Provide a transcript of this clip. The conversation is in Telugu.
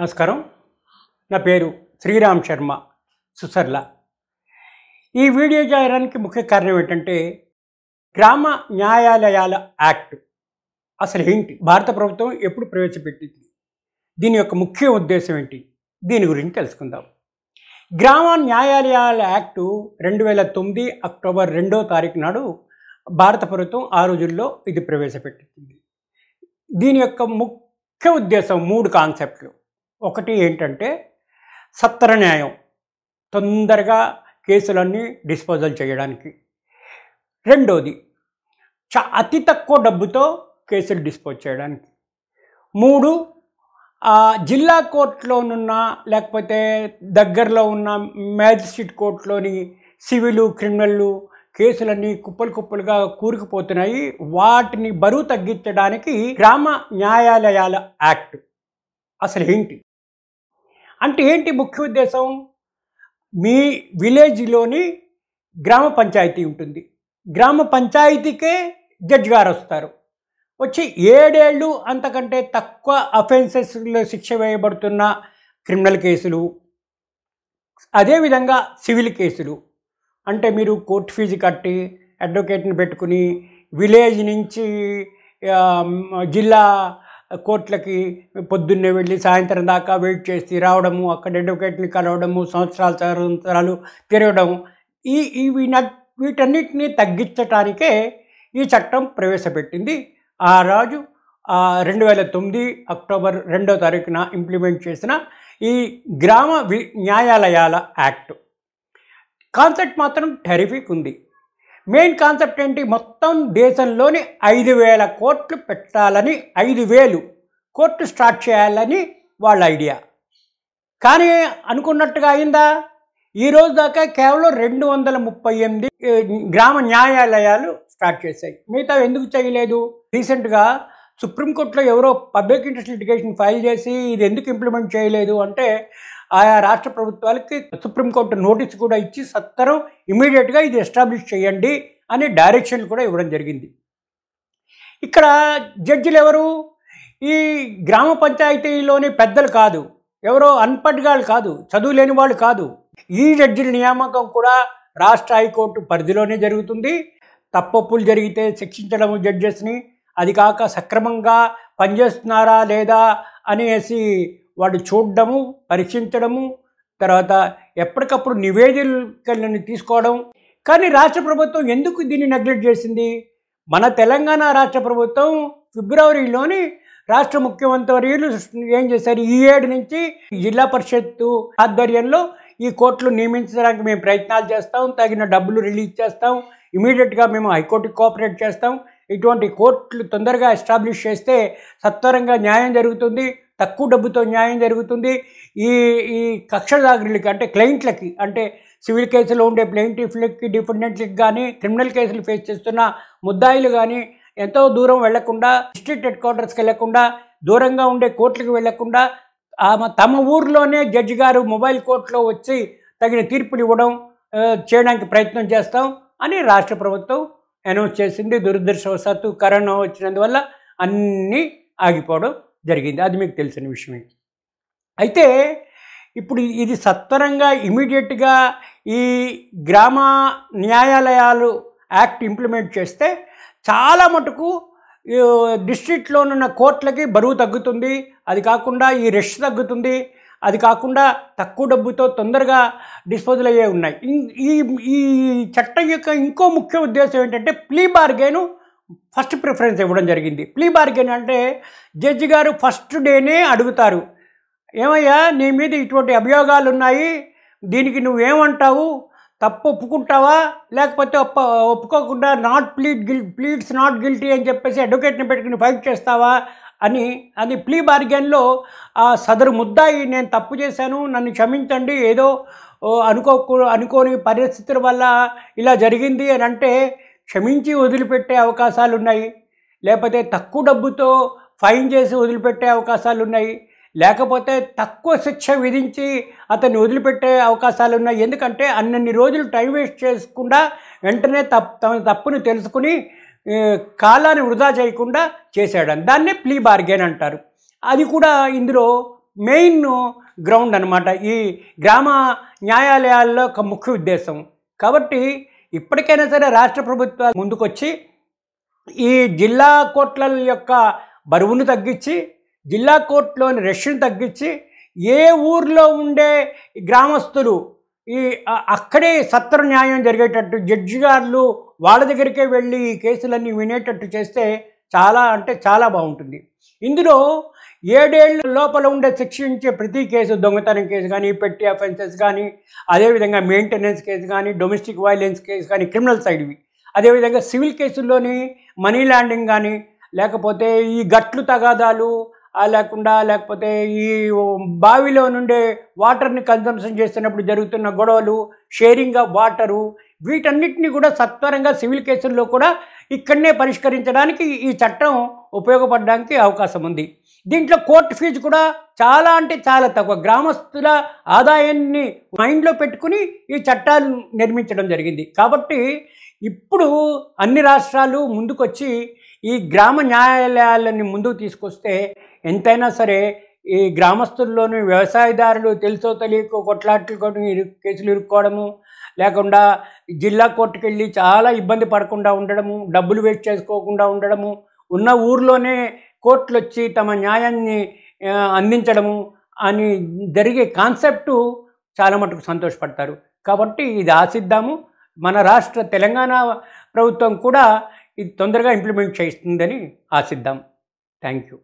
నమస్కారం నా పేరు శ్రీరామ్ శర్మ సుసర్ల ఈ వీడియో చేయడానికి ముఖ్య కారణం ఏంటంటే గ్రామ న్యాయాలయాల యాక్ట్ అసలు ఏంటి భారత ప్రభుత్వం ఎప్పుడు ప్రవేశపెట్టింది దీని యొక్క ముఖ్య ఉద్దేశం ఏంటి దీని గురించి తెలుసుకుందాం గ్రామ న్యాయాలయాల యాక్టు రెండు వేల తొమ్మిది అక్టోబర్ రెండో తారీఖు నాడు భారత ప్రభుత్వం ఆ రోజుల్లో ఇది ప్రవేశపెట్టింది దీని యొక్క ముఖ్య ఉద్దేశం మూడు కాన్సెప్ట్లు ఒకటి ఏంటంటే సత్తర న్యాయం తొందరగా కేసులన్నీ డిస్పోజల్ చేయడానికి రెండోది చా అతి తక్కువ డబ్బుతో కేసులు డిస్పోజ్ చేయడానికి మూడు జిల్లా కోర్టులోనున్న లేకపోతే దగ్గరలో ఉన్న మ్యాజిస్ట్రేట్ కోర్టులోని సివిలు క్రిమినల్లు కేసులన్నీ కుప్పలు కుప్పలుగా కూరుకుపోతున్నాయి వాటిని బరువు తగ్గించడానికి గ్రామ న్యాయాలయాల యాక్ట్ అసలు ఏంటి అంటే ఏంటి ముఖ్య ఉద్దేశం మీ విలేజ్లోని గ్రామ పంచాయతీ ఉంటుంది గ్రామ పంచాయతీకే జడ్జి గారు వస్తారు వచ్చి ఏడేళ్ళు అంతకంటే తక్కువ అఫెన్సెస్లో శిక్ష వేయబడుతున్న క్రిమినల్ కేసులు అదేవిధంగా సివిల్ కేసులు అంటే మీరు కోర్టు ఫీజు కట్టి అడ్వకేట్ని పెట్టుకుని విలేజ్ నుంచి జిల్లా కోర్టులకి పొద్దున్నే వెళ్ళి సాయంత్రం దాకా వెయిట్ చేసి రావడము అక్కడ అడ్వకేట్ని కలవడము సంవత్సరాలు సంవత్సరాలు తిరగడము ఈ ఇవి వీటన్నిటిని తగ్గించటానికే ఈ చట్టం ప్రవేశపెట్టింది ఆ రాజు రెండు వేల తొమ్మిది అక్టోబర్ రెండో తారీఖున ఇంప్లిమెంట్ చేసిన ఈ గ్రామ న్యాయాలయాల యాక్ట్ కాన్సెప్ట్ మాత్రం టెరిఫిక్ ఉంది మెయిన్ కాన్సెప్ట్ ఏంటి మొత్తం దేశంలోని ఐదు వేల కోట్లు పెట్టాలని ఐదు వేలు కోట్లు స్టార్ట్ చేయాలని వాళ్ళ ఐడియా కానీ అనుకున్నట్టుగా అయిందా ఈరోజు దాకా కేవలం రెండు వందల ముప్పై ఎనిమిది గ్రామ న్యాయాలయాలు స్టార్ట్ చేశాయి మిగతా ఎందుకు చేయలేదు రీసెంట్గా సుప్రీంకోర్టులో ఎవరో పబ్లిక్ ఇంట్రెస్ట్ లిటిగేషన్ ఫైల్ చేసి ఇది ఎందుకు ఇంప్లిమెంట్ చేయలేదు అంటే ఆయా రాష్ట్ర ప్రభుత్వాలకి సుప్రీంకోర్టు నోటీస్ కూడా ఇచ్చి సత్వరం ఇమీడియట్గా ఇది ఎస్టాబ్లిష్ చేయండి అనే డైరెక్షన్ కూడా ఇవ్వడం జరిగింది ఇక్కడ జడ్జిలు ఎవరు ఈ గ్రామ పంచాయతీలోని పెద్దలు కాదు ఎవరో అన్పడ్గాళ్ళు కాదు చదువు లేని వాళ్ళు కాదు ఈ జడ్జిల నియామకం కూడా రాష్ట్ర హైకోర్టు పరిధిలోనే జరుగుతుంది తప్పప్పులు జరిగితే శిక్షించడం జడ్జెస్ని అది కాక సక్రమంగా పనిచేస్తున్నారా లేదా అనేసి వాడు చూడడము పరీక్షించడము తర్వాత ఎప్పటికప్పుడు నివేదికలను తీసుకోవడం కానీ రాష్ట్ర ప్రభుత్వం ఎందుకు దీన్ని నెగ్లెక్ట్ చేసింది మన తెలంగాణ రాష్ట్ర ప్రభుత్వం ఫిబ్రవరిలోని రాష్ట్ర ముఖ్యమంత్రులు ఏం చేశారు ఈ ఏడు నుంచి జిల్లా పరిషత్తు ఆధ్వర్యంలో ఈ కోర్టులు నియమించడానికి మేము ప్రయత్నాలు చేస్తాం తగిన డబ్బులు రిలీజ్ చేస్తాం ఇమీడియట్గా మేము హైకోర్టుకి కోఆపరేట్ చేస్తాం ఇటువంటి కోర్టులు తొందరగా ఎస్టాబ్లిష్ చేస్తే సత్వరంగా న్యాయం జరుగుతుంది తక్కువ డబ్బుతో న్యాయం జరుగుతుంది ఈ ఈ కక్షదారులకి అంటే క్లయింట్లకి అంటే సివిల్ కేసులో ఉండే ప్లెయింటిఫ్లకి డిఫెండెంట్లకి కానీ క్రిమినల్ కేసులు ఫేస్ చేస్తున్న ముద్దాయిలు కానీ ఎంతో దూరం వెళ్లకుండా డిస్ట్రిక్ట్ హెడ్ క్వార్టర్స్కి వెళ్లకుండా దూరంగా ఉండే కోర్టులకు వెళ్లకుండా ఆమె తమ ఊర్లోనే జడ్జి గారు మొబైల్ కోర్టులో వచ్చి తగిన తీర్పులు ఇవ్వడం చేయడానికి ప్రయత్నం చేస్తాం అని రాష్ట్ర ప్రభుత్వం అనౌన్స్ చేసింది దురదృష్టవశాత్తు కరోనా వచ్చినందువల్ల అన్నీ ఆగిపోవడం జరిగింది అది మీకు తెలిసిన విషయమే అయితే ఇప్పుడు ఇది సత్వరంగా ఇమీడియట్గా ఈ గ్రామ న్యాయాలయాలు యాక్ట్ ఇంప్లిమెంట్ చేస్తే చాలా మటుకు డిస్ట్రిక్ట్లోనున్న కోర్టులకి బరువు తగ్గుతుంది అది కాకుండా ఈ రెస్ట్ తగ్గుతుంది అది కాకుండా తక్కువ డబ్బుతో తొందరగా డిస్పోజల్ అయ్యే ఉన్నాయి ఈ ఈ చట్టం యొక్క ఇంకో ముఖ్య ఉద్దేశం ఏంటంటే ప్లీ బార్గేను ఫస్ట్ ప్రిఫరెన్స్ ఇవ్వడం జరిగింది ప్లీ బార్గెన్ అంటే జడ్జి గారు ఫస్ట్ డేనే అడుగుతారు ఏమయ్యా నీ మీద ఇటువంటి అభియోగాలు ఉన్నాయి దీనికి నువ్వేమంటావు తప్పు ఒప్పుకుంటావా లేకపోతే ఒప్ప ఒప్పుకోకుండా not plead guilt pleads not guilty అని చెప్పేసి అడ్వకేట్ని పెట్టుకుని ఫైట్ చేస్తావా అని అది ప్లీ బార్గెన్లో ఆ సదరు ముద్దాయి నేను తప్పు చేశాను నన్ను క్షమించండి ఏదో అనుకో అనుకోని పరిస్థితుల వల్ల ఇలా జరిగింది అని అంటే క్షమించి వదిలిపెట్టే అవకాశాలు ఉన్నాయి లేకపోతే తక్కువ డబ్బుతో ఫైన్ చేసి వదిలిపెట్టే అవకాశాలు ఉన్నాయి లేకపోతే తక్కువ శిక్ష విధించి అతన్ని వదిలిపెట్టే అవకాశాలు ఉన్నాయి ఎందుకంటే అన్నన్ని రోజులు టైం వేస్ట్ చేసుకుండా వెంటనే తప్పు తన తప్పును తెలుసుకుని కాలాన్ని వృధా చేయకుండా చేశాడు దాన్ని ప్లీ బార్గెన్ అంటారు అది కూడా ఇందులో మెయిన్ గ్రౌండ్ అనమాట ఈ గ్రామ న్యాయాలయాల్లో ఒక ముఖ్య ఉద్దేశం కాబట్టి ఇప్పటికైనా సరే రాష్ట్ర ప్రభుత్వాలు ముందుకొచ్చి ఈ జిల్లా కోర్టుల యొక్క బరువును తగ్గించి జిల్లా కోర్టులోని రష్యను తగ్గించి ఏ ఊర్లో ఉండే గ్రామస్తులు ఈ అక్కడే సత్ర న్యాయం జరిగేటట్టు జడ్జి గారు వాళ్ళ దగ్గరికే వెళ్ళి ఈ కేసులన్నీ వినేటట్టు చేస్తే చాలా అంటే చాలా బాగుంటుంది ఇందులో ఏడేళ్ళ లోపల ఉండే శిక్షించే ప్రతి కేసు దొంగతనం కేసు కానీ పెట్టి అఫెన్సెస్ కానీ అదేవిధంగా మెయింటెనెన్స్ కేసు కానీ డొమెస్టిక్ వైలెన్స్ కేసు కానీ క్రిమినల్ సైడ్వి అదేవిధంగా సివిల్ కేసుల్లోని మనీ ల్యాండింగ్ కానీ లేకపోతే ఈ గట్లు తగాదాలు లేకుండా లేకపోతే ఈ బావిలో నుండే వాటర్ని కన్జంప్షన్ చేస్తున్నప్పుడు జరుగుతున్న గొడవలు షేరింగ్ ఆఫ్ వాటరు వీటన్నిటిని కూడా సత్వరంగా సివిల్ కేసుల్లో కూడా ఇక్కడనే పరిష్కరించడానికి ఈ చట్టం ఉపయోగపడడానికి అవకాశం ఉంది దీంట్లో కోర్టు ఫీజు కూడా చాలా అంటే చాలా తక్కువ గ్రామస్తుల ఆదాయాన్ని మైండ్లో పెట్టుకుని ఈ చట్టాలు నిర్మించడం జరిగింది కాబట్టి ఇప్పుడు అన్ని రాష్ట్రాలు ముందుకొచ్చి ఈ గ్రామ న్యాయాలయాలని ముందుకు తీసుకొస్తే ఎంతైనా సరే ఈ గ్రామస్తుల్లోని వ్యవసాయదారులు తెలుసో తెలియకో కొట్లాట్లు కేసులు ఇరుక్కోవడము లేకుండా జిల్లా కోర్టుకెళ్ళి చాలా ఇబ్బంది పడకుండా ఉండడము డబ్బులు వేస్ట్ చేసుకోకుండా ఉండడము ఉన్న ఊర్లోనే కోర్టులు వచ్చి తమ న్యాయాన్ని అందించడము అని జరిగే కాన్సెప్టు చాలా మటుకు సంతోషపడతారు కాబట్టి ఇది ఆశిద్దాము మన రాష్ట్ర తెలంగాణ ప్రభుత్వం కూడా ఇది తొందరగా ఇంప్లిమెంట్ చేస్తుందని ఆశిద్దాం థ్యాంక్ యూ